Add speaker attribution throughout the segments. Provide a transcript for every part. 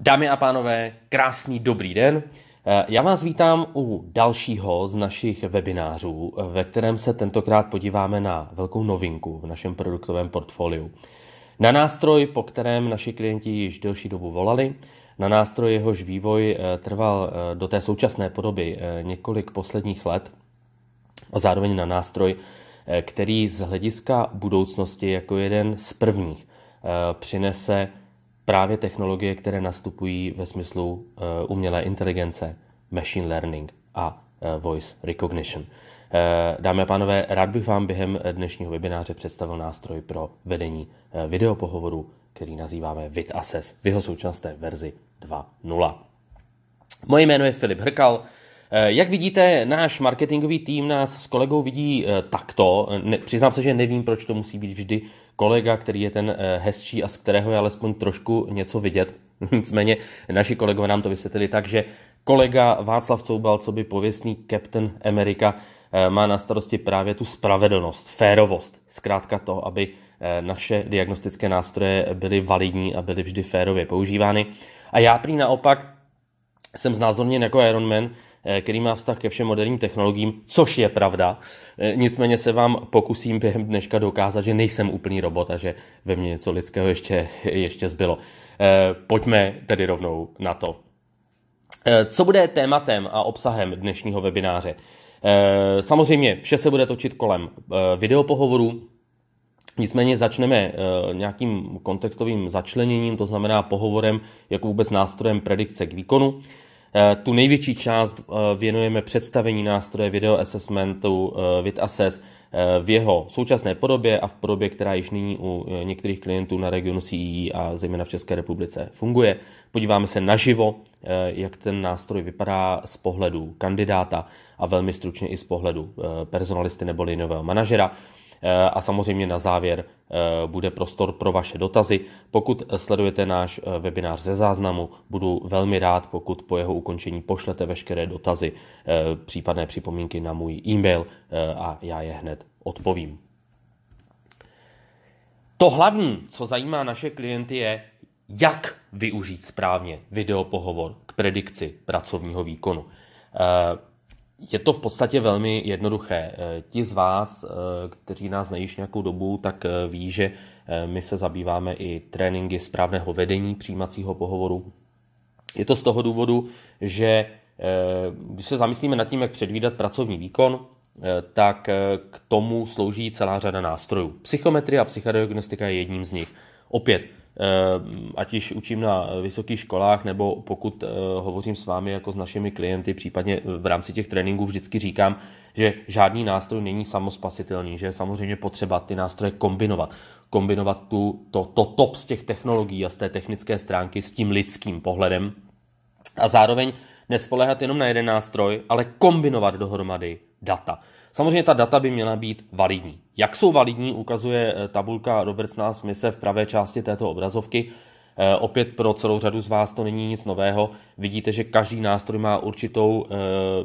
Speaker 1: Dámy a pánové, krásný dobrý den. Eh, já vás vítám u dalšího z našich webinářů, eh, ve kterém se tentokrát podíváme na velkou novinku v našem produktovém portfoliu. Na nástroj, po kterém naši klienti již delší dobu volali, na nástroj jehož vývoj eh, trval do té současné podoby několik posledních let a zároveň na nástroj, který z hlediska budoucnosti jako jeden z prvních přinese právě technologie, které nastupují ve smyslu eh, umělé inteligence, machine learning a eh, voice recognition. Eh, dámy a pánové, rád bych vám během dnešního webináře představil nástroj pro vedení videopohovoru, který nazýváme VidAssess v jeho současné verzi 2.0. Moje jméno je Filip Hrkal, Eh, jak vidíte, náš marketingový tým nás s kolegou vidí eh, takto. přiznám se, že nevím, proč to musí být vždy kolega, který je ten eh, hezčí a z kterého je alespoň trošku něco vidět. Nicméně naši kolegové nám to vysvětlili tak, že kolega Václav Coubal, co by pověstný Captain America, má na starosti právě tu spravedlnost, férovost, zkrátka to, aby naše diagnostické nástroje byly validní a byly vždy férově používány. A já prý naopak jsem znázorněn jako Iron Man, Eh, který má vztah ke všem moderním technologiím, což je pravda. Eh, nicméně se vám pokusím během dneška dokázat, že nejsem úplný robot a že ve mně něco lidského ještě, ještě zbylo. Eh, pojďme tedy rovnou na to. Co bude tématem a obsahem dnešního webináře? Samozřejmě vše se bude točit kolem videopohovoru, Nicméně začneme nějakým kontextovým začleněním, to znamená pohovorem jako vůbec nástrojem predikce k výkonu. Eh, tu největší část eh, věnujeme představení nástroje Video Assessmentu eh, VidAssess v jeho současné podobě a v podobě, která již nyní u některých klientů na regionu CEE e a zejména v České republice funguje. Podíváme se naživo, jak ten nástroj vypadá z pohledu kandidáta a velmi stručně i z pohledu personalisty nebo linového manažera. Eh, a samozřejmě na závěr eh, bude prostor pro vaše dotazy. Pokud sledujete náš eh, webinář ze záznamu, budu velmi rád, pokud po jeho ukončení pošlete veškeré dotazy, případné připomínky na můj e-mail a já je hned odpovím. To hlavní, co zajímá naše klienty, je, jak využít správně videopohovor k predikci pracovního výkonu je to v podstatě velmi jednoduché. Eh, ti z vás, eh, kteří nás nejíš nějakou dobu, tak eh, ví, že my se zabýváme i tréninky správného vedení přijímacího pohovoru. Je to z toho důvodu, že když se zamyslíme nad tím, jak předvídat pracovní výkon, tak k tomu slouží celá řada nástrojů. Psychometrie a psychodiagnostika je jedním z nich. Opět, Eh, ať již učím na vysokých školách, nebo pokud eh, hovořím s vámi jako s našimi klienty, případně v rámci těch tréninků vždycky říkám, že žádný nástroj není samospasitelný, že je samozřejmě potřeba ty nástroje kombinovat. Kombinovat tu, to, to top z těch technologií a z té technické stránky s tím lidským pohledem a zároveň nespolehat jenom na jeden nástroj, ale kombinovat dohromady data. Samozřejmě ta data by měla být validní. Jak jsou validní, ukazuje eh, tabulka Robertsna Smise v pravé části této obrazovky. Eh, opět pro celou řadu z vás to není nic nového. Vidíte, že každý nástroj má určitou eh,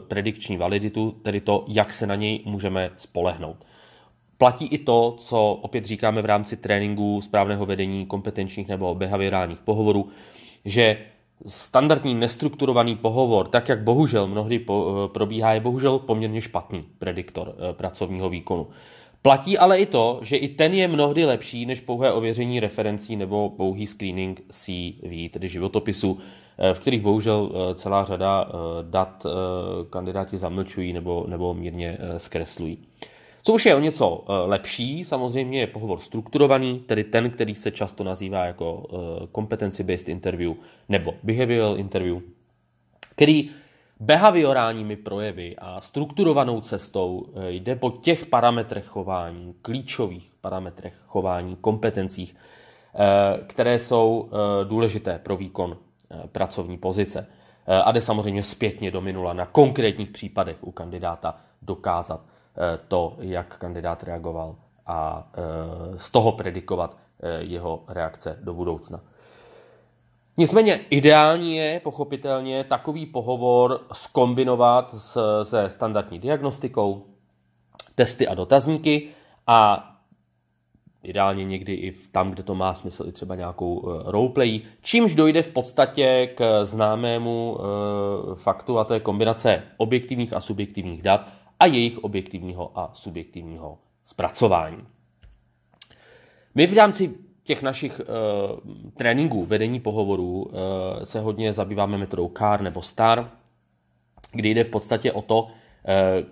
Speaker 1: predikční validitu, tedy to, jak se na něj můžeme spolehnout. Platí i to, co opět říkáme v rámci tréninku správného vedení kompetenčních nebo behaviorálních pohovorů, že standardní nestrukturovaný pohovor, tak jak bohužel mnohdy po, eh, probíhá, je bohužel poměrně špatný prediktor eh, pracovního výkonu. Platí ale i to, že i ten je mnohdy lepší než pouhé ověření referencí nebo pouhý screening CV, tedy životopisu, eh, v kterých bohužel celá řada dat kandidáti zamlčují nebo, nebo mírně zkreslují. Co už je o něco eh, lepší, samozřejmě je pohovor strukturovaný, tedy ten, který se často nazývá jako eh, competency-based interview nebo behavioral interview, který behaviorálními projevy a strukturovanou cestou eh, jde po těch parametrech chování, klíčových parametrech chování, kompetencích, které jsou důležité pro výkon pracovní pozice. A jde samozřejmě zpětně do minula na konkrétních případech u kandidáta dokázat Eh, to, jak kandidát reagoval a eh, z toho predikovat eh, jeho reakce do budoucna. Nicméně ideální je pochopitelně takový pohovor skombinovat s, se standardní diagnostikou, testy a dotazníky a ideálně někdy i tam, kde to má smysl, i třeba nějakou roleplay, čímž dojde v podstatě k známému faktu a to je kombinace objektivních a subjektivních dat, a jejich objektivního a subjektivního zpracování. My v rámci těch našich e, tréninků vedení pohovorů e, se hodně zabýváme metodou CAR nebo STAR, kdy jde v podstatě o to, e,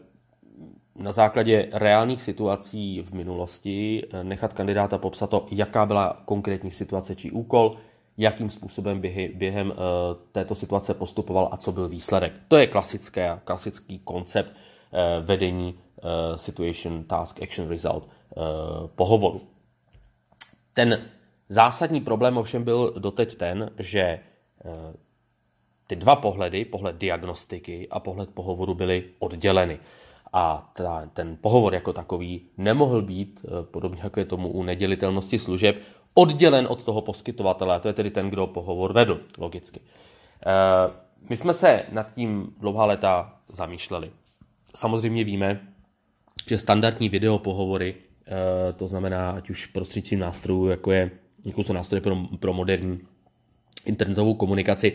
Speaker 1: na základě reálných situací v minulosti nechat kandidáta popsat to, jaká byla konkrétní situace či úkol, jakým způsobem během této situace postupoval a co byl výsledek. To je klasické, klasický koncept Eh, vedení eh, Situation Task Action Result eh, pohovoru. Ten zásadní problém ovšem byl doteď ten, že ty dva pohledy, pohled diagnostiky a pohled pohovoru byly odděleny. A ta, ten pohovor jako takový nemohl být, podobně jako je tomu u nedělitelnosti služeb, oddělen od toho poskytovatele, a to je tedy ten, kdo pohovor vedl, logicky. My jsme se nad tím dlouhá léta zamýšleli samozřejmě víme, že standardní videopohovory, eh, to znamená ať už prostřednictvím nástrojů, jako, je, jako jsou nástroje pro, pro moderní internetovou komunikaci,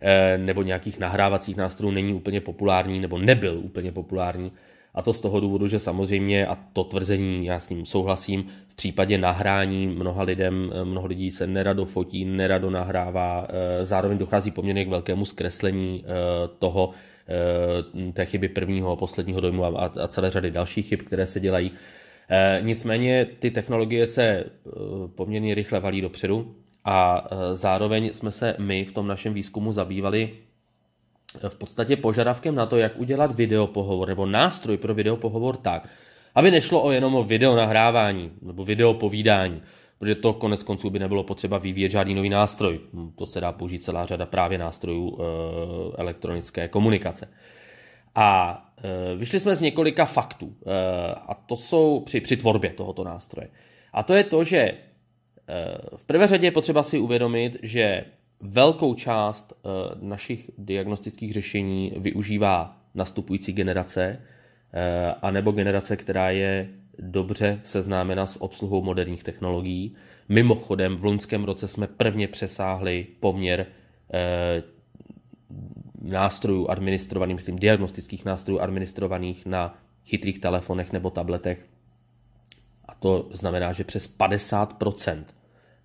Speaker 1: eh, nebo nějakých nahrávacích nástrojů není úplně populární, nebo nebyl úplně populární. A to z toho důvodu, že samozřejmě, a to tvrzení, já s ním souhlasím, v případě nahrání mnoha lidem, eh, mnoho lidí se nerado fotí, nerado nahrává, zároveň dochází poměrně k velkému zkreslení toho, Eh, té chyby prvního a posledního dojmu a, a celé řady dalších chyb, které se dělají. Eh, nicméně ty technologie se eh, poměrně rychle valí dopředu a zároveň jsme se my v tom našem výzkumu zabývali v podstatě požadavkem na to, jak udělat videopohovor nebo nástroj pro videopohovor tak, aby nešlo o jenom o video nahrávání nebo video povídání, protože to konec konců by nebylo potřeba vyvíjet žádný nový nástroj. Hm, to se dá použít celá řada právě nástrojů eh, elektronické komunikace. A eh, vyšli jsme z několika faktů, eh, a to jsou při, při tvorbě tohoto nástroje. A to je to, že v prvé řadě je potřeba si uvědomit, že velkou část našich diagnostických řešení využívá nastupující generace, anebo generace, která je dobře seznámena s obsluhou moderních technologií. Mimochodem, v loňském roce jsme prvně přesáhli poměr eh, nástrojů administrovaných, myslím, diagnostických nástrojů administrovaných na chytrých telefonech nebo tabletech. A to znamená, že přes 50%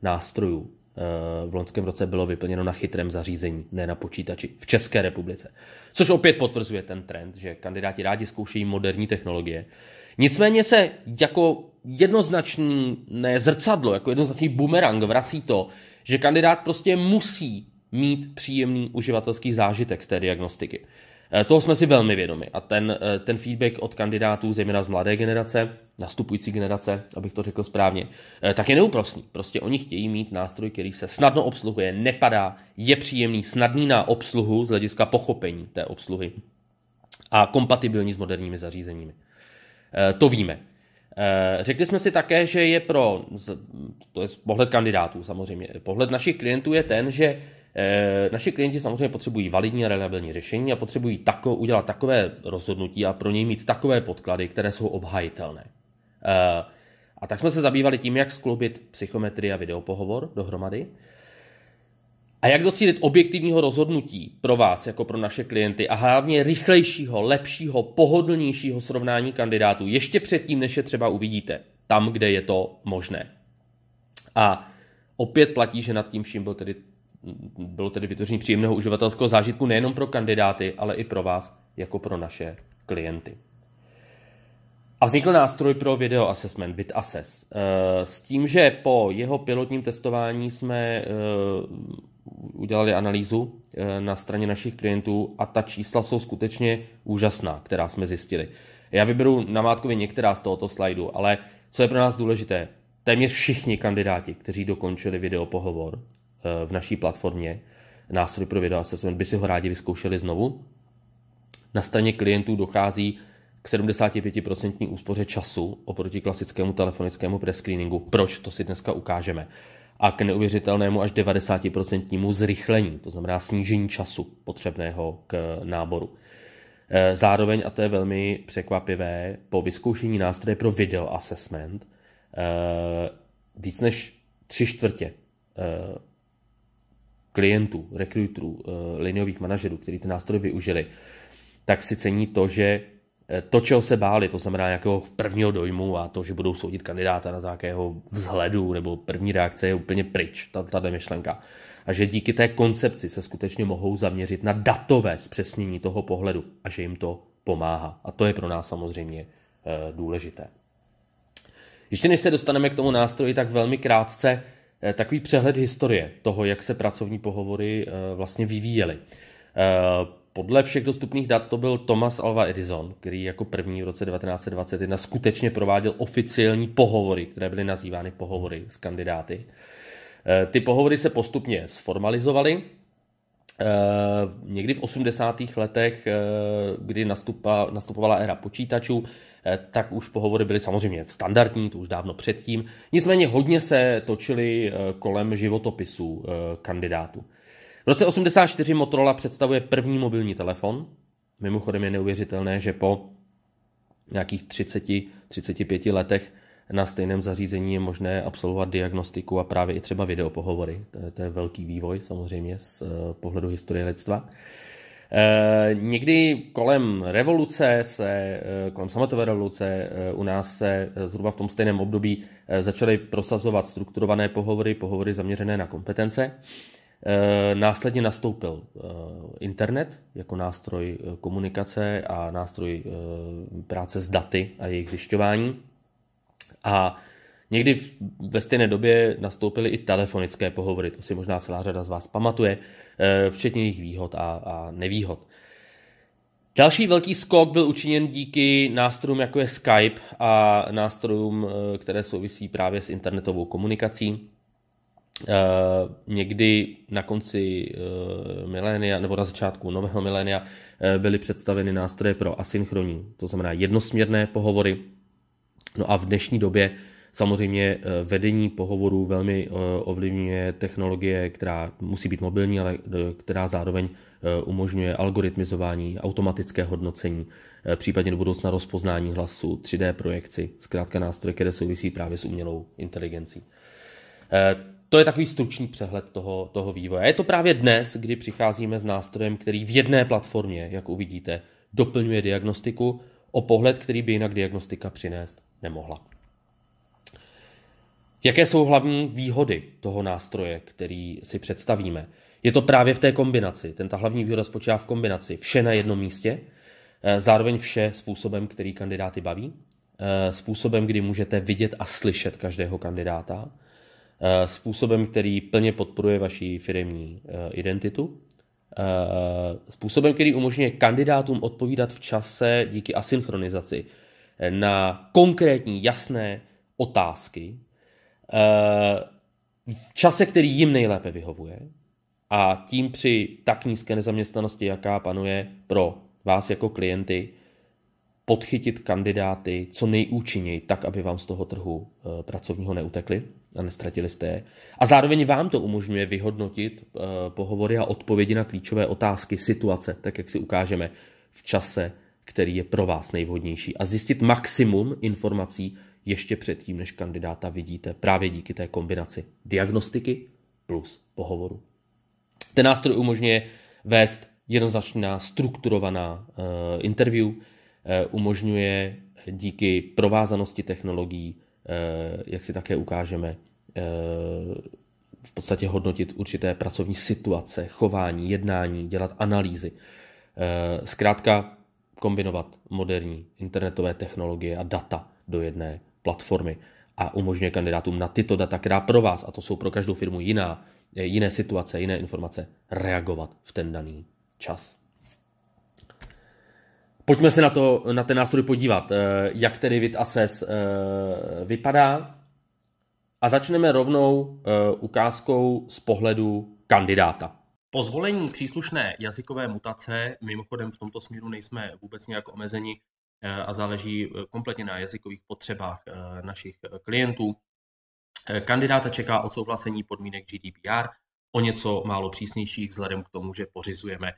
Speaker 1: nástrojů eh, v loňském roce bylo vyplněno na chytrém zařízení, ne na počítači v České republice. Což opět potvrzuje ten trend, že kandidáti rádi zkoušejí moderní technologie. Nicméně se jako ne zrcadlo, jako jednoznačný bumerang vrací to, že kandidát prostě musí mít příjemný uživatelský zážitek z té diagnostiky. Eh, toho jsme si velmi vědomi a ten, eh, ten feedback od kandidátů, zejména z mladé generace, nastupující generace, abych to řekl správně, eh, tak je neúprostný. Prostě oni chtějí mít nástroj, který se snadno obsluhuje, nepadá, je příjemný, snadný na obsluhu z hlediska pochopení té obsluhy a kompatibilní s moderními zařízeními. Eh, to víme. Eh, řekli jsme si také, že je pro, to je pohled kandidátů samozřejmě, pohled našich klientů je ten, že eh, naši klienti samozřejmě potřebují validní a reliabilní řešení a potřebují tako, udělat takové rozhodnutí a pro něj mít takové podklady, které jsou obhajitelné. A tak jsme se zabývali tím, jak skloubit psychometrii a videopohovor dohromady. A jak docílit objektivního rozhodnutí pro vás, jako pro naše klienty a hlavně rychlejšího, lepšího, pohodlnějšího srovnání kandidátů ještě předtím, než je třeba uvidíte, tam, kde je to možné. A opět platí, že nad tím vším byl tedy, bylo tedy vytvoření příjemného uživatelského zážitku nejenom pro kandidáty, ale i pro vás, jako pro naše klienty. A vznikl nástroj pro video assessment, VidAssess, eh, s tím, že po jeho pilotním testování jsme eh, udělali analýzu eh, na straně našich klientů a ta čísla jsou skutečně úžasná, která jsme zjistili. Já vyberu namátkově některá z tohoto slajdu, ale co je pro nás důležité, téměř všichni kandidáti, kteří dokončili videopohovor eh, v naší platformě, nástroj pro video assessment, by si ho rádi vyzkoušeli znovu. Na straně klientů dochází k 75% úspoře času oproti klasickému telefonickému prescreeningu. Proč? To si dneska ukážeme a k neuvěřitelnému až 90% zrychlení, to znamená snížení času potřebného k náboru. E, zároveň, a to je velmi překvapivé, po vyzkoušení nástroje pro video assessment e, víc než tři čtvrtě e, klientů, rekruterů, liniových manažerů, kteří ty nástroje využili, tak si cení to, že Eh, to, čeho se báli, to znamená nějakého prvního dojmu a to, že budou soudit kandidáta na zákého vzhledu nebo první reakce je úplně pryč, tato myšlenka. A že díky té koncepci se skutečně mohou zaměřit na datové zpřesnění toho pohledu a že jim to pomáhá. A to je pro nás samozřejmě eh, důležité. Ještě než se dostaneme k tomu nástroji, tak velmi krátce eh, takový přehled historie toho, jak se pracovní pohovory vlastně vyvíjely podle všech dostupných dat to byl Thomas Alva Edison, který jako první v roce 1921 skutečně prováděl oficiální pohovory, které byly nazývány pohovory s kandidáty. Eh, ty pohovory se postupně sformalizovaly. Eh, někdy v 80. letech, eh, kdy nastupovala éra počítačů, tak už pohovory byly samozřejmě standardní, to už dávno předtím. Nicméně hodně se točily kolem životopisů kandidátů. V roce 84 Motorola představuje první mobilní telefon. Mimochodem je neuvěřitelné, že po nějakých 30-35 letech na stejném zařízení je možné absolvovat diagnostiku a právě i třeba videopohovory. To je, to je velký vývoj samozřejmě z eh, pohledu historie lidstva. E, někdy kolem revoluce, se, eh, kolem sametové revoluce u nás se zhruba v tom stejném období začaly prosazovat strukturované pohovory, pohovory zaměřené na kompetence. Eh, následně nastoupil eh, internet jako nástroj eh, komunikace a nástroj práce s daty a jejich zjišťování. A někdy ve stejné době nastoupily i telefonické pohovory, to si možná celá řada z vás pamatuje, včetně jejich výhod a, a nevýhod. Další velký skok byl učiněn díky nástrojům, jako je Skype a nástrojům, které souvisí právě s internetovou komunikací. Eh, někdy na konci eh, milénia nebo na začátku nového milénia eh, byly představeny nástroje pro asynchronní, to znamená jednosměrné pohovory. No a v dnešní době samozřejmě vedení pohovorů velmi ovlivňuje technologie, která musí být mobilní, ale která zároveň umožňuje algoritmizování, automatické hodnocení, případně do budoucna rozpoznání hlasu, 3D projekci, zkrátka nástroje, které souvisí právě s umělou inteligencí to je takový stručný přehled toho, toho vývoje. Je to právě dnes, kdy přicházíme s nástrojem, který v jedné platformě, jak uvidíte, doplňuje diagnostiku o pohled, který by jinak diagnostika přinést nemohla. Jaké jsou hlavní výhody toho nástroje, který si představíme? Je to právě v té kombinaci. Ten ta hlavní výhoda spočívá v kombinaci vše na jednom místě, eh, zároveň vše způsobem, který kandidáty baví, eh, způsobem, kdy můžete vidět a slyšet každého kandidáta, Eh, způsobem, který plně podporuje vaši firmní eh, identitu, eh, způsobem, který umožňuje kandidátům odpovídat v čase díky asynchronizaci na konkrétní, jasné otázky, v čase, který jim nejlépe vyhovuje a tím při tak nízké nezaměstnanosti, jaká panuje pro vás jako klienty, podchytit kandidáty co nejúčinněji, tak aby vám z toho trhu pracovního neutekli a nestratili jste je. A zároveň vám to umožňuje vyhodnotit eh, pohovory a odpovědi na klíčové otázky situace, tak jak si ukážeme v čase, který je pro vás nejvhodnější a zjistit maximum informací ještě předtím, než kandidáta vidíte právě díky té kombinaci diagnostiky plus pohovoru. Ten nástroj umožňuje vést jednoznačná strukturovaná uh, interview, uh, umožňuje díky provázanosti technologií Eh, jak si také ukážeme, eh, v podstatě hodnotit určité pracovní situace, chování, jednání, dělat analýzy. Eh, zkrátka kombinovat moderní internetové technologie a data do jedné platformy a umožňuje kandidátům na tyto data, která pro vás, a to jsou pro každou firmu jiná, jiné situace, jiné informace, reagovat v ten daný čas. Pojďme se na, to, na ten nástroj podívat, eh, jak tedy VidAssess eh, vypadá. A začneme rovnou eh, ukázkou z pohledu kandidáta. Po zvolení příslušné jazykové mutace, mimochodem v tomto směru nejsme vůbec nějak omezeni a záleží kompletně na jazykových potřebách našich klientů, kandidáta čeká odsouhlasení podmínek GDPR o něco málo přísnějších vzhledem k tomu, že pořizujeme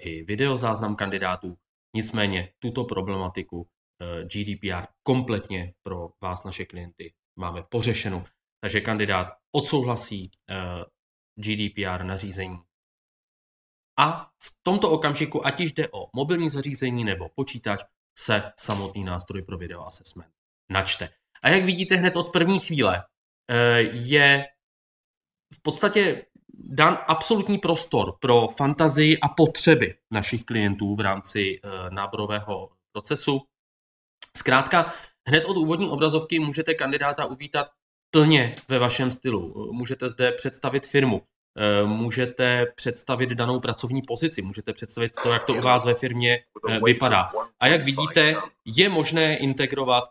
Speaker 1: i videozáznam kandidátů, Nicméně tuto problematiku eh, GDPR kompletně pro vás, naše klienty, máme pořešenou. Takže kandidát odsouhlasí eh, GDPR nařízení. A v tomto okamžiku, ať již jde o mobilní zařízení nebo počítač, se samotný nástroj pro video assessment načte. A jak vidíte hned od první chvíle, eh, je v podstatě dan absolutní prostor pro fantazii a potřeby našich klientů v rámci eh, náborového procesu. Zkrátka, hned od úvodní obrazovky můžete kandidáta uvítat plně ve vašem stylu. Můžete zde představit firmu, eh, můžete představit danou pracovní pozici, můžete představit to, jak to u vás ve firmě eh, vypadá. A jak vidíte, je možné integrovat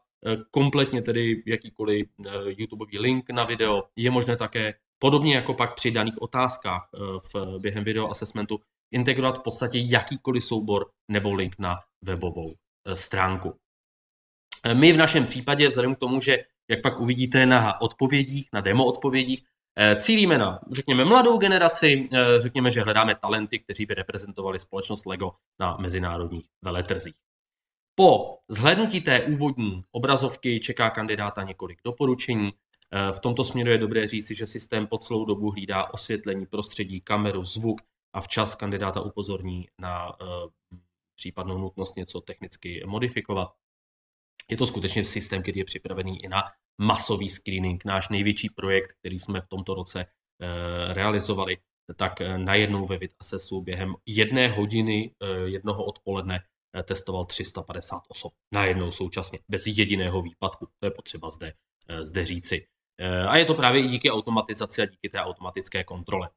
Speaker 1: kompletně tedy jakýkoliv YouTubeový link na video, je možné také Podobně jako pak při daných otázkách eh, v, během video assessmentu integrovat v podstatě jakýkoliv soubor nebo link na webovou eh, stránku. Eh, my v našem případě, vzhledem k tomu, že jak pak uvidíte na odpovědích, na demo odpovědích, cílíme na, řekněme, mladou generaci, řekněme, že hledáme talenty, kteří by reprezentovali společnost LEGO na mezinárodních veletrzích. Po zhlednutí té úvodní obrazovky čeká kandidáta několik doporučení, Eh, v tomto směru je dobré říci, že systém po celou dobu hlídá osvětlení, prostředí, kameru, zvuk a včas kandidáta upozorní na eh, případnou nutnost něco technicky modifikovat. Je to skutečně systém, který je připravený i na masový screening. Náš největší projekt, který jsme v tomto roce eh, realizovali, tak najednou ve VitAssessu během jedné hodiny jednoho odpoledne testoval 350 osob najednou současně, bez jediného výpadku. To je potřeba zde, zde říci. Eh, a je to právě i díky automatizaci a díky té automatické kontrole.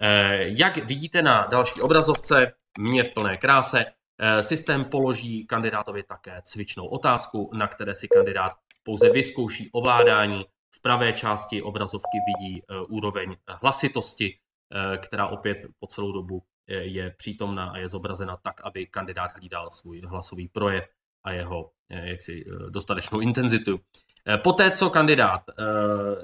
Speaker 1: Eh, jak vidíte na další obrazovce, mě v plné kráse, eh, systém položí kandidátovi také cvičnou otázku, na které si kandidát pouze vyzkouší ovládání. V pravé části obrazovky vidí úroveň hlasitosti, která opět po celou dobu je přítomná a je zobrazena tak, aby kandidát hlídal svůj hlasový projev a jeho jaksi, dostatečnou intenzitu. Eh, poté, co kandidát eh,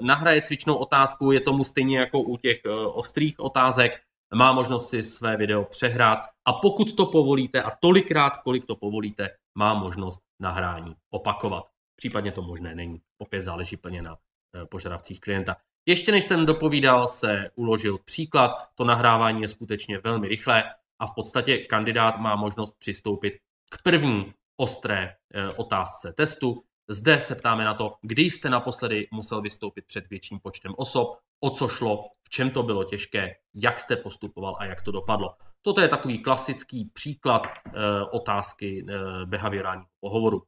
Speaker 1: nahraje cvičnou otázku, je tomu stejně jako u těch eh, ostrých otázek, má možnost si své video přehrát a pokud to povolíte a tolikrát, kolik to povolíte, má možnost nahrání opakovat. Případně to možné není. Opět záleží plně na požadavcích klienta. Ještě než jsem dopovídal, se uložil příklad. To nahrávání je skutečně velmi rychlé a v podstatě kandidát má možnost přistoupit k první ostré otázce testu, zde se ptáme na to, kdy jste naposledy musel vystoupit před větším počtem osob, o co šlo, v čem to bylo těžké, jak jste postupoval a jak to dopadlo. Toto je takový klasický příklad e, otázky e, behaviorálního pohovoru.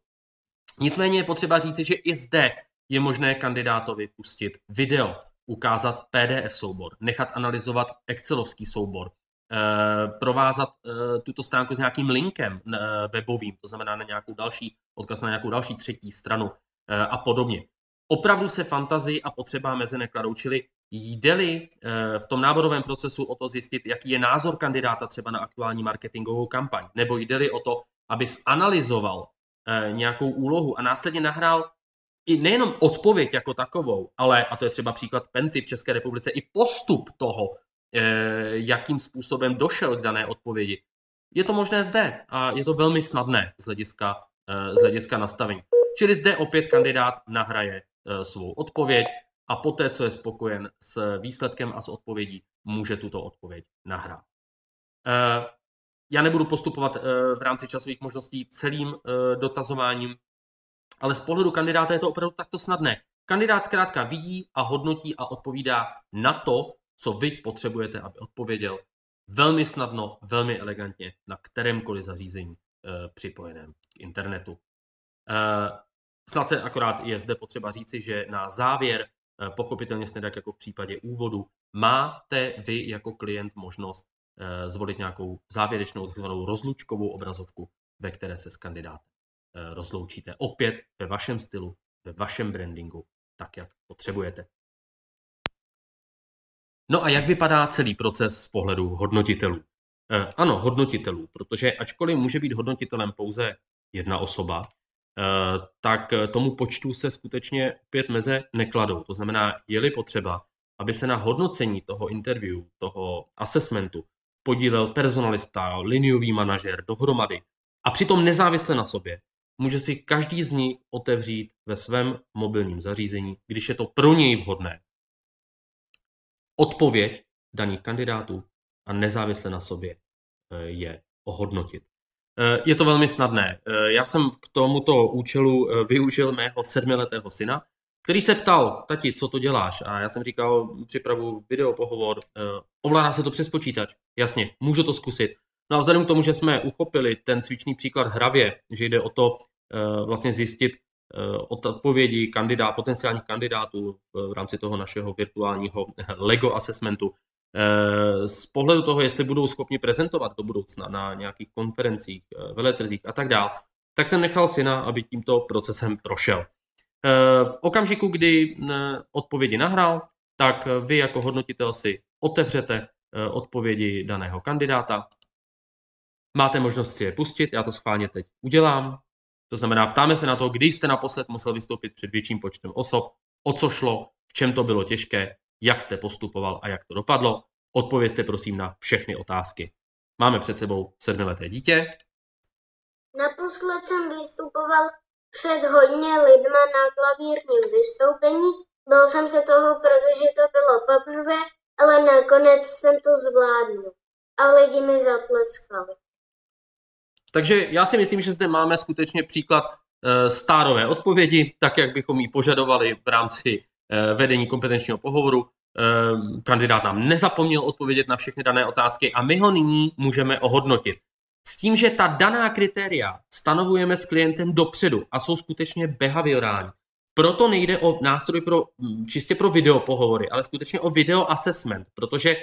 Speaker 1: Nicméně je potřeba říci, že i zde je možné kandidátovi pustit video, ukázat PDF soubor, nechat analyzovat Excelovský soubor, Eh, provázat eh, tuto stránku s nějakým linkem eh, webovým, to znamená na nějakou další, odkaz na nějakou další třetí stranu a podobně. Opravdu se fantazii a potřeba mezi nekladou, čili jde-li v tom náborovém procesu o to zjistit, jaký je názor kandidáta třeba na aktuální marketingovou kampaň, nebo jde-li o to, aby zanalizoval nějakou úlohu a následně nahrál i nejenom odpověď jako takovou, ale, a to je třeba příklad Penty v České republice, i postup toho, Eh, jakým způsobem došel k dané odpovědi. Je to možné zde a je to velmi snadné z hlediska, eh, z hlediska nastavení. Čili zde opět kandidát nahraje eh, svou odpověď a poté, co je spokojen s výsledkem a s odpovědí, může tuto odpověď nahrát. Já nebudu postupovat v rámci časových možností celým dotazováním, ale z pohledu kandidáta je to opravdu takto snadné. Kandidát zkrátka vidí a hodnotí a odpovídá na to, co vy potřebujete, aby odpověděl velmi snadno, velmi elegantně na kterémkoliv zařízení eh, připojeném k internetu. Eh, snad se akorát je zde potřeba říci, že na závěr, eh, pochopitelně snad jako v případě úvodu, máte vy jako klient možnost zvolit nějakou závěrečnou takzvanou rozlučkovou obrazovku, ve které se s kandidátem rozloučíte. Opět ve vašem stylu, ve vašem brandingu, tak jak potřebujete. No a jak vypadá celý proces z pohledu hodnotitelů? Eh, ano, hodnotitelů, protože ačkoliv může být hodnotitelem pouze jedna osoba, eh, tak tomu počtu se skutečně pět meze nekladou. To znamená, je-li potřeba, aby se na hodnocení toho interview, toho assessmentu podílel personalista, liniový manažer dohromady a přitom nezávisle na sobě, může si každý z nich otevřít ve svém mobilním zařízení, když je to pro něj vhodné odpověď daných kandidátů a nezávisle na sobě eh, je ohodnotit. Eh, je to velmi snadné. Eh, já jsem k tomuto účelu využil mého sedmiletého syna, který se ptal, tati, co to děláš? A já jsem říkal, připravu video pohovor, ovládá se to přes počítač. Jasně, můžu to zkusit. No a vzhledem k tomu, že jsme uchopili ten cvičný příklad hravě, že jde o to vlastně zjistit, Eh, od odpovědi kandidá, potenciálních kandidátů eh, v rámci toho našeho virtuálního LEGO assessmentu. Eh, z pohledu toho, jestli budou schopni prezentovat do budoucna na nějakých konferencích, veletrzích a tak dále, tak jsem nechal syna, aby tímto procesem prošel. V okamžiku, kdy odpovědi nahrál, tak vy jako hodnotitel si otevřete odpovědi daného kandidáta. Máte možnost si je pustit, já to schválně teď udělám. To znamená, ptáme se na to, kdy jste naposled musel vystoupit před větším počtem osob, o co šlo, v čem to bylo těžké, jak jste postupoval a jak to dopadlo. Odpovězte prosím na všechny otázky. Máme před sebou sedmileté dítě. Naposled jsem vystupoval před hodně lidma na klavírním vystoupení. Byl jsem se toho, protože to bylo poprvé, ale nakonec jsem to zvládnul a lidi mi zatleskali. Takže já si myslím, že zde máme skutečně příklad eh, stárové odpovědi, tak jak bychom ji požadovali v rámci eh, vedení kompetenčního pohovoru. Eh, kandidát nám nezapomněl odpovědět na všechny dané otázky a my ho nyní můžeme ohodnotit. S tím, že ta daná kritéria stanovujeme s klientem dopředu a jsou skutečně behaviorální. Proto nejde o nástroj pro, čistě pro videopohovory, ale skutečně o video assessment, protože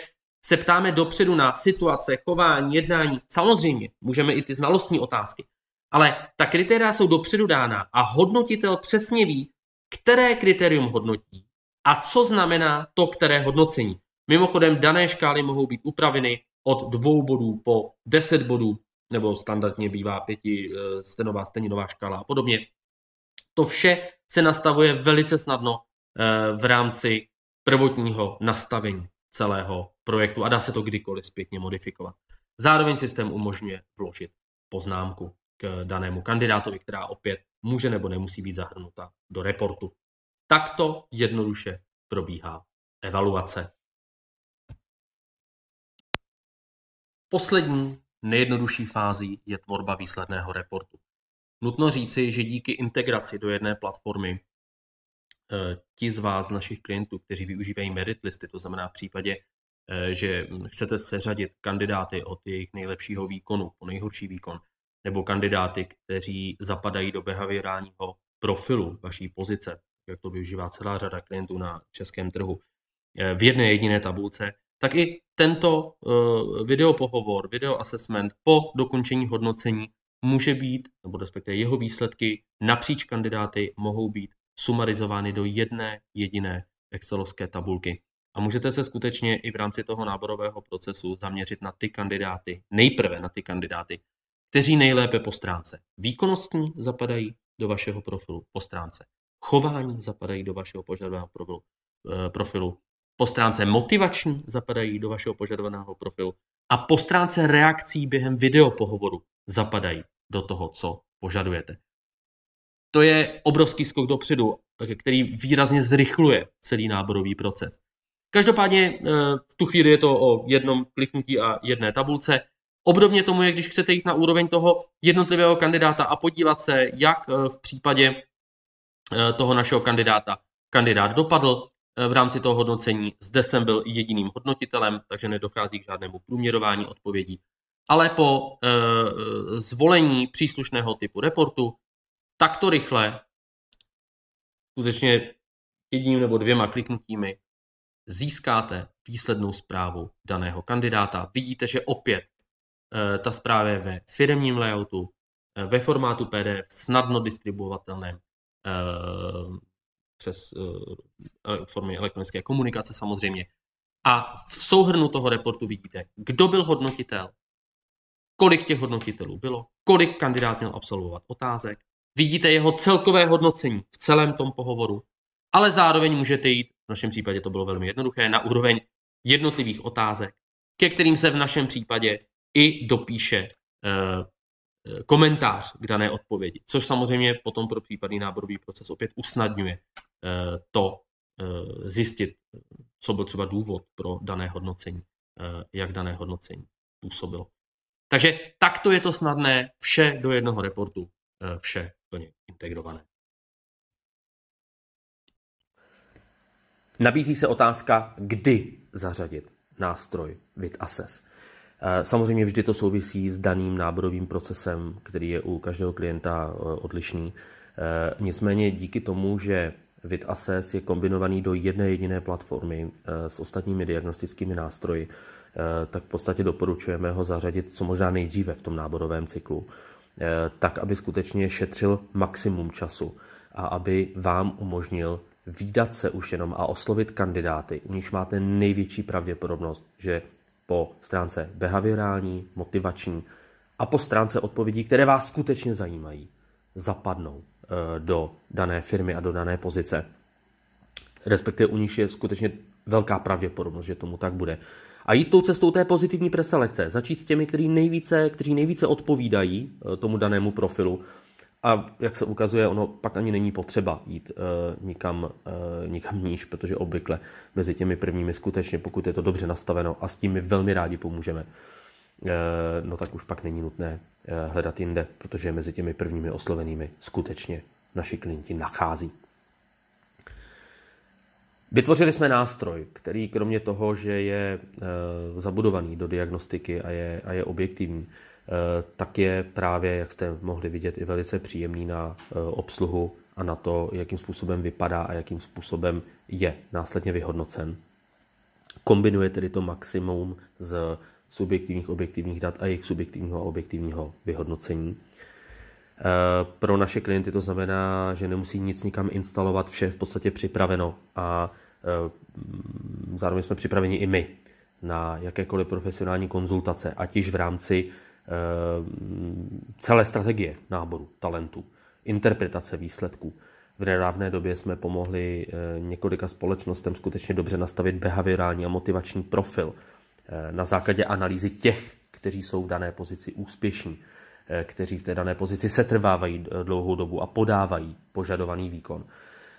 Speaker 1: se ptáme dopředu na situace, chování, jednání. Samozřejmě, můžeme i ty znalostní otázky. Ale ta kritéria jsou dopředu dána a hodnotitel přesně ví, které kritérium hodnotí a co znamená to, které hodnocení. Mimochodem, dané škály mohou být upraveny od dvou bodů po deset bodů, nebo standardně bývá pěti eh, stenová, steninová škála a podobně. To vše se nastavuje velice snadno eh, v rámci prvotního nastavení celého projektu a dá se to kdykoliv zpětně modifikovat. Zároveň systém umožňuje vložit poznámku k danému kandidátovi, která opět může nebo nemusí být zahrnuta do reportu. Takto jednoduše probíhá evaluace. Poslední nejjednodušší fází je tvorba výsledného reportu. Nutno říci, že díky integraci do jedné platformy ti z vás, našich klientů, kteří využívají merit listy, to znamená v případě, eh, že chcete seřadit kandidáty od jejich nejlepšího výkonu po nejhorší výkon, nebo kandidáty, kteří zapadají do behaviorálního profilu vaší pozice, jak to využívá celá řada klientů na českém trhu, eh, v jedné jediné tabulce, tak i tento eh, video pohovor, video assessment po dokončení hodnocení může být, nebo respektive jeho výsledky napříč kandidáty mohou být sumarizovány do jedné jediné excelovské tabulky. A můžete se skutečně i v rámci toho náborového procesu zaměřit na ty kandidáty, nejprve na ty kandidáty, kteří nejlépe po stránce výkonnostní zapadají do vašeho profilu, po stránce chování zapadají do vašeho požadovaného profilu, eh, po stránce motivační zapadají do vašeho požadovaného profilu a po stránce reakcí během videopohovoru zapadají do toho, co požadujete to je obrovský skok dopředu, který výrazně zrychluje celý náborový proces. Každopádně eh, v tu chvíli je to o jednom kliknutí a jedné tabulce. Obdobně tomu je, když chcete jít na úroveň toho jednotlivého kandidáta a podívat se, jak eh, v případě eh, toho našeho kandidáta kandidát dopadl v rámci toho hodnocení. Zde jsem byl jediným hodnotitelem, takže nedochází k žádnému průměrování odpovědí. Ale po zvolení příslušného typu reportu takto rychle, skutečně jedním nebo dvěma kliknutími, získáte výslednou zprávu daného kandidáta. Vidíte, že opět eh, ta zpráva je ve firmním layoutu, eh, ve formátu PDF, snadno distribuovatelném eh, přes formy elektronické komunikace samozřejmě. A v souhrnu toho reportu vidíte, kdo byl hodnotitel, kolik těch hodnotitelů bylo, kolik kandidát měl absolvovat otázek, vidíte jeho celkové hodnocení v celém tom pohovoru, ale zároveň můžete jít, v našem případě to bylo velmi jednoduché, na úroveň jednotlivých otázek, ke kterým se v našem případě i dopíše e, komentář k dané odpovědi, což samozřejmě potom pro případný náborový proces opět usnadňuje e, to e, zjistit, co byl třeba důvod pro dané hodnocení, jak dané hodnocení působilo. Takže takto je to snadné, vše do jednoho reportu, vše plně integrované. Nabízí se otázka, kdy zařadit nástroj VIT Assess. Eh, samozřejmě vždy to souvisí s daným náborovým procesem, který je u každého klienta eh, odlišný. Eh, nicméně díky tomu, že VIT Assess je kombinovaný do jedné jediné platformy s ostatními diagnostickými nástroji, tak v podstatě doporučujeme ho zařadit co možná nejdříve v tom náborovém cyklu Eh, tak aby skutečně šetřil maximum času a aby vám umožnil výdat se už jenom a oslovit kandidáty, u níž máte největší pravděpodobnost, že po stránce behaviorální, motivační a po stránce odpovědí, které vás skutečně zajímají, zapadnou eh, do dané firmy a do dané pozice. Respektive u nich je skutečně velká pravděpodobnost, že tomu tak bude a jít tou cestou té pozitivní preselekce. Začít s těmi, kteří nejvíce, kteří nejvíce odpovídají eh, tomu danému profilu. A jak se ukazuje, ono pak ani není potřeba jít e, nikam, e, nikam níž, protože obvykle mezi těmi prvními skutečně, pokud je to dobře nastaveno a s tím my velmi rádi pomůžeme, e, no tak už pak není nutné e, hledat jinde, protože mezi těmi prvními oslovenými skutečně naši klienti nachází. Vytvořili jsme nástroj, který kromě toho, že je eh, zabudovaný do diagnostiky a je, a je objektivní, eh, tak je právě, jak jste mohli vidět, i velice příjemný na eh, obsluhu a na to, jakým způsobem vypadá a jakým způsobem je následně vyhodnocen. Kombinuje tedy to maximum z subjektivních objektivních dat a jejich subjektivního a objektivního vyhodnocení. Eh, pro naše klienty to znamená, že nemusí nic nikam instalovat, vše je v podstatě připraveno a eh, zároveň jsme připraveni i my na jakékoliv profesionální konzultace, ať již v rámci eh, celé strategie náboru talentů, interpretace výsledků. V nedávné době jsme pomohli několika společnostem skutečně dobře nastavit behaviorální a motivační profil na základě analýzy těch, kteří jsou v dané pozici úspěšní Eh, kteří v té dané pozici setrvávají eh, dlouhou dobu a podávají požadovaný výkon.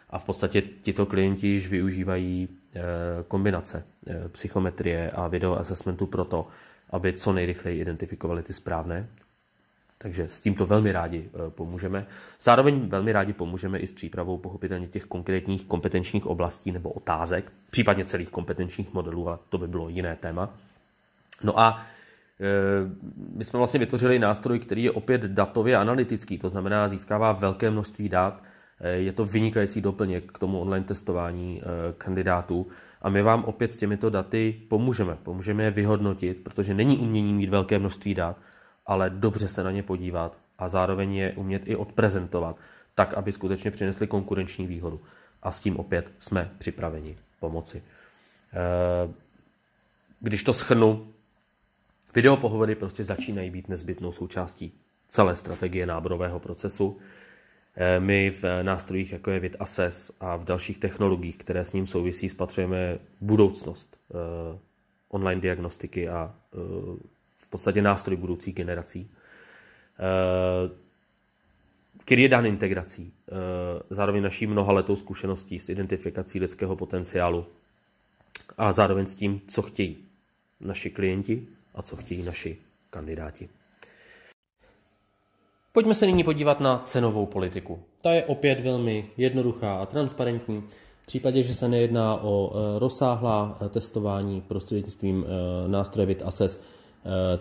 Speaker 1: A v podstatě tito klienti již využívají eh, kombinace psychometrie a video assessmentu proto, aby co nejrychleji identifikovali ty správné. Takže s tímto velmi rádi pomůžeme. Zároveň velmi rádi pomůžeme i s přípravou pochopitelně těch konkrétních kompetenčních oblastí nebo otázek, případně celých kompetenčních modelů, a to by bylo jiné téma. No a Eh, my jsme vlastně vytvořili nástroj, který je opět datově analytický, to znamená získává velké množství dat. Eh, je to vynikající doplněk k tomu online testování eh, kandidátů a my vám opět s těmito daty pomůžeme. Pomůžeme je vyhodnotit, protože není umění mít velké množství dat, ale dobře se na ně podívat a zároveň je umět i odprezentovat, tak, aby skutečně přinesli konkurenční výhodu. A s tím opět jsme připraveni pomoci. Když to schrnu, Videopohovory prostě začínají být nezbytnou součástí celé strategie náborového procesu. Eh, my v nástrojích, jako je VidAssess a v dalších technologiích, které s ním souvisí, spatřujeme budoucnost eh, online diagnostiky a eh, v podstatě nástroj budoucích generací, který je dán integrací, zároveň naší mnohaletou zkušeností s identifikací lidského potenciálu a zároveň s tím, co chtějí naši klienti a co chtějí naši kandidáti. Pojďme se nyní podívat na cenovou politiku. Ta je opět velmi jednoduchá a transparentní. V případě, že se nejedná o e, rozsáhlá testování prostřednictvím e, nástroje VIT Assess, e,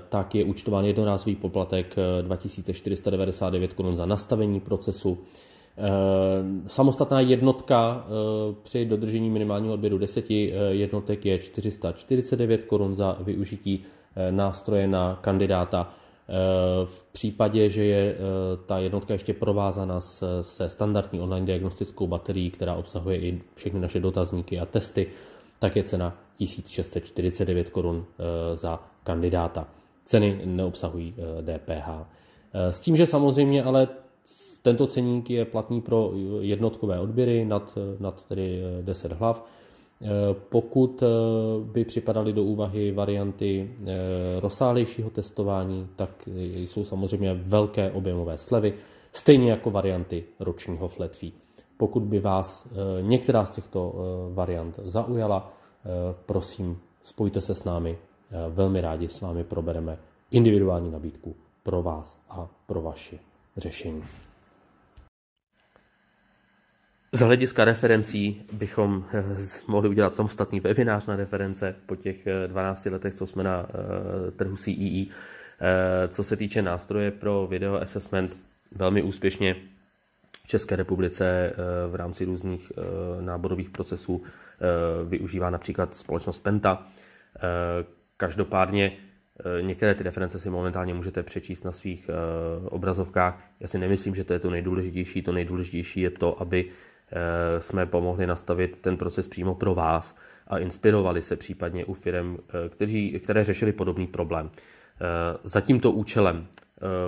Speaker 1: tak je účtován jednorázový poplatek 2499 Kč za nastavení procesu. Samostatná jednotka při dodržení minimálního odběru 10 jednotek je 449 Kč za využití Eh, nástroje na kandidáta. Eh, v případě, že je eh, ta jednotka ještě provázaná se standardní online diagnostickou baterií, která obsahuje i všechny naše dotazníky a testy, tak je cena 1649 korun za kandidáta. Ceny neobsahují DPH. S tím, že samozřejmě ale tento ceník je platný pro jednotkové odběry nad, nad tedy 10 hlav, Eh, pokud eh, by připadaly do úvahy varianty eh, rozsáhlejšího testování, tak jsou samozřejmě velké objemové slevy, stejně jako varianty ročního flat fee. Pokud by vás některá z těchto variant zaujala, prosím, spojte se s námi. Velmi rádi s vámi probereme individuální nabídku pro vás a pro vaše řešení. Z hlediska referencí bychom eh, mohli udělat samostatný webinář na reference po těch 12 eh, letech, co jsme na eh, trhu CEE. E. Co se týče nástroje pro video assessment, velmi úspěšně v České republice v rámci různých náborových procesů využívá například společnost Penta. Každopádně některé ty reference si momentálně můžete přečíst na svých obrazovkách. Já si nemyslím, že to je to nejdůležitější. To nejdůležitější je to, aby Eh, jsme pomohli nastavit ten proces přímo pro vás a inspirovali se případně u firm, eh, kteří, které řešili podobný problém. Eh, za tímto účelem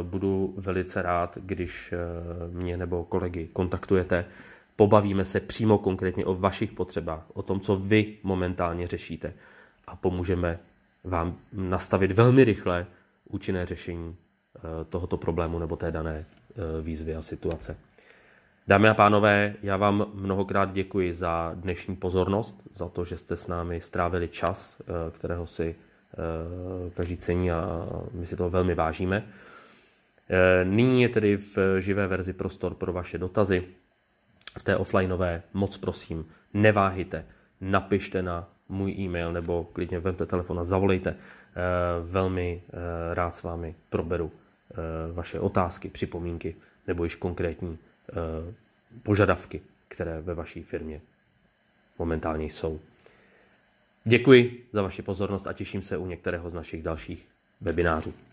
Speaker 1: budu velice rád, když mě nebo kolegy kontaktujete. Pobavíme se přímo konkrétně o vašich potřebách, o tom, co vy momentálně řešíte a pomůžeme vám nastavit velmi rychle účinné řešení tohoto problému nebo té dané výzvy a situace. Dámy a pánové, já vám mnohokrát děkuji za dnešní pozornost, za to, že jste s námi strávili čas, eh, kterého si eh, každý cení a my si toho velmi vážíme. Eh, nyní je tedy v živé verzi prostor pro vaše dotazy. V té offlineové moc prosím, neváhejte, napište na můj e-mail nebo klidně vemte telefon a zavolejte. Velmi rád s vámi proberu vaše otázky, připomínky nebo již konkrétní Eh, požadavky, které ve vaší firmě momentálně jsou. Děkuji za vaši pozornost a těším se u některého z našich dalších webinářů.